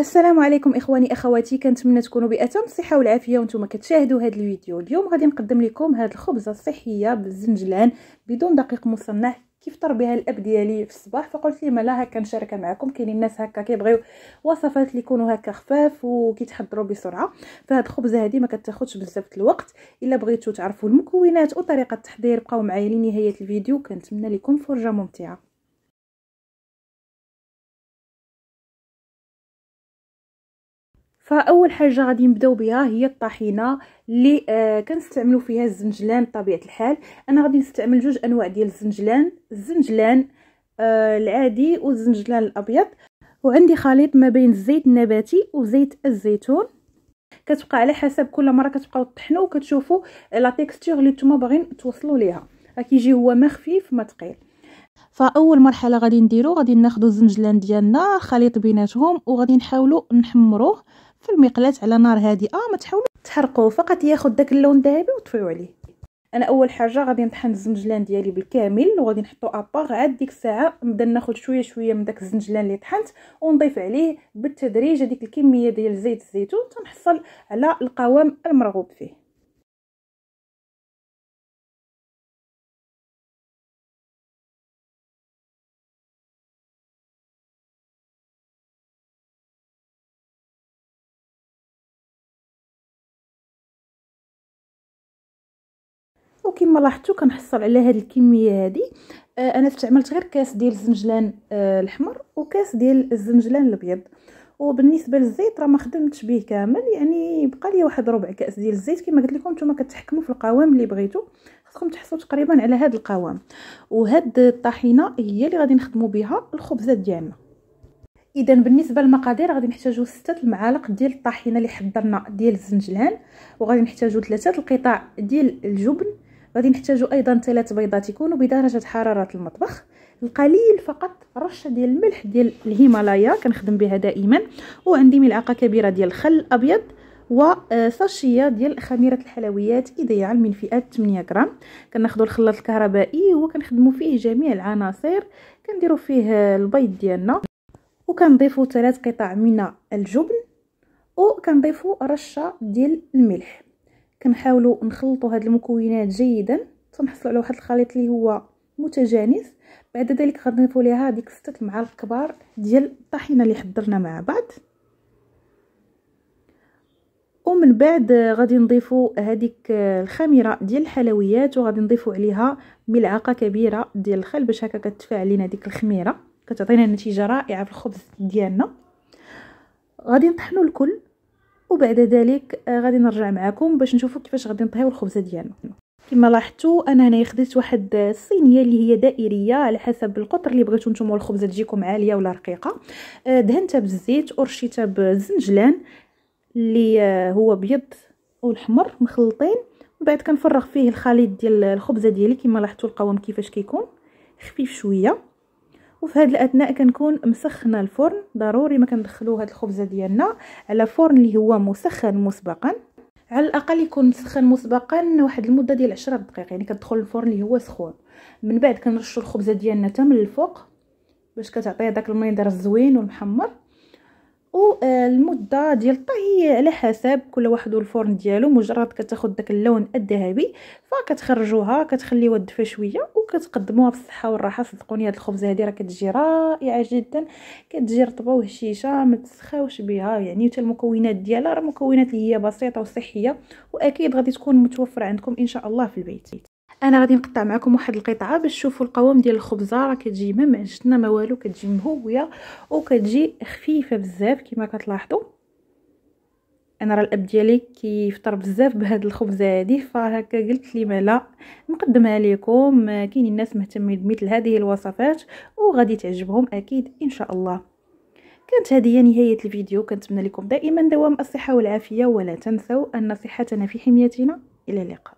السلام عليكم اخواني اخواتي كنتمنى تكونوا باتم الصحه والعافيه وانتم كتشاهدوا هذا الفيديو اليوم غادي نقدم لكم هذه الخبزه الصحيه بالزنجلان بدون دقيق مصنع كيف طر بها الاب ديالي في الصباح فقلت لي مالا هكا نشاركها معكم كاينين الناس هكا كيبغيو وصفات اللي يكونوا هكا خفاف وكيتحضروا بسرعه فهاد الخبزه هذه ما كتاخذش بزاف الوقت الا بغيتو تعرفوا المكونات وطريقه التحضير بقاو معايا لنهايه الفيديو كنتمنى لكم فرجه ممتعه فاول حاجه غادي نبداو بها هي الطحينه اللي آه كنستعملوا فيها الزنجلان بطبيعه الحال انا غادي نستعمل جوج انواع ديال الزنجلان الزنجلان آه العادي والزنجلان الابيض وعندي خليط ما بين الزيت النباتي وزيت الزيتون كتبقى على حسب كل مره كتبقاو تطحنوا وكتشوفوا لا تيكستور اللي نتوما باغيين توصلوا ليها كيجي هو ما خفيف ما ثقيل فاول مرحله غادي نديرو غادي ناخذ الزنجلان ديالنا خليط بيناتهم وغادي نحاولوا نحمروه في المقلاة على نار هادئه آه، ما تحاولوا تحرقوه فقط ياخذ داك اللون الذهبي وتطفيو عليه انا اول حاجه غادي نطحن الزنجلان ديالي بالكامل وغادي نحطو اباغ عاد ديك الساعه نبدا ناخذ شويه شويه من داك الزنجلان اللي طحنت ونضيف عليه بالتدريج هذيك الكميه ديال زيت الزيتون تنحصل على القوام المرغوب فيه كما لاحظتوا كنحصل على هذه الكميه هذه آه، انا استعملت غير كاس ديال الزنجلان آه، الاحمر وكاس ديال الزنجلان الابيض وبالنسبه للزيت راه ما خدمتش به كامل يعني بقى لي واحد ربع كاس ديال الزيت كما قلت لكم نتوما كتحكموا في القوام اللي بغيتو خاصكم تحصلوا تقريبا على هذا القوام وهاد الطحينه هي اللي غادي نخدموا بها الخبزات ديالنا اذا بالنسبه للمقادير غادي نحتاجو ستة المعالق ديال الطحينه اللي حضرنا ديال الزنجلان وغادي نحتاجو ثلاثه القطع ديال الجبن غادي نحتاجو ايضا ثلاث بيضات يكونوا بدرجه حراره المطبخ القليل فقط رشه ديال الملح ديال الهيمالايا كنخدم بها دائما وعندي ملعقه كبيره ديال الخل الابيض وساشيه آه، ديال خميره الحلويات ايديال من فئه 8 غرام كناخذوا الخلاط الكهربائي وكنخدموا فيه جميع العناصر كنديروا فيه البيض ديالنا وكنضيفوا ثلاث قطع من الجبن وكنضيفوا رشه ديال الملح كنحاولوا نخلطوا هاد المكونات جيدا تنحصلوا على واحد الخليط اللي هو متجانس بعد ذلك غنضيفوا ليها ديك ستة المعالق كبار ديال الطحينه اللي حضرنا مع بعض ومن بعد غادي نضيفوا هذيك الخميره ديال الحلويات وغادي نضيفوا عليها ملعقه كبيره ديال الخل باش هكا كتفاعل لينا ديك الخميره كتعطينا نتيجه رائعه في الخبز ديالنا غادي نطحنوا الكل وبعد ذلك آه، غادي نرجع معكم باش نشوفوا كيفاش غادي نطهيو الخبزه ديالنا كما لاحظتوا انا هنا خديت واحد الصينيه اللي هي دائريه على حسب القطر اللي بغيتو نتوما الخبزه تجيكم عاليه ولا رقيقه آه، دهنتها بالزيت ورشيتها بالزنجلان اللي آه، هو ابيض والحمر مخلطين من بعد كنفرغ فيه الخليط ديال الخبزه ديالي كما لاحظتوا القوام كيفاش كيكون خفيف شويه وفي هذه الاثناء كنكون مسخنه الفرن ضروري ما كندخلو هاد الخبزه ديالنا على فرن اللي هو مسخن مسبقا على الاقل يكون مسخن مسبقا واحد المده ديال 10 دقائق يعني كتدخل الفرن اللي هو سخون من بعد كنرشوا الخبزه ديالنا حتى من الفوق باش كتعطي داك المنظر الزوين والمحمر والمده آه، ديال الطهي على حسب كل واحد والفرن ديالو مجرد كتاخد داك اللون الذهبي فكتخرجوها كتخليوها تدفى شويه وكتقدموها بالصحه والراحه صدقوني هاد الخبزه هادي راه كتجي رائعه جدا كتجي رطبه وهشيشه ما تسخاوش بها يعني حتى المكونات ديالها راه مكونات اللي هي بسيطه وصحيه واكيد غادي تكون متوفره عندكم ان شاء الله في البيت انا غادي نقطع معكم واحد القطعه باش تشوفوا القوام ديال الخبزه راه كتجي ما معجنه ما والو كتجي مهويه وكتجي خفيفه بزاف كما كتلاحظوا انا راه الاب ديالي كيفطر بزاف بهاد الخبزه هادي فهكا قلت لي مالا نقدمها لكم كاينين الناس مهتمين بمثل هذه الوصفات وغادي تعجبهم اكيد ان شاء الله كانت هذه نهايه الفيديو كنتمنى لكم دائما دوام الصحه والعافيه ولا تنسوا ان صحتنا في حميتنا الى اللقاء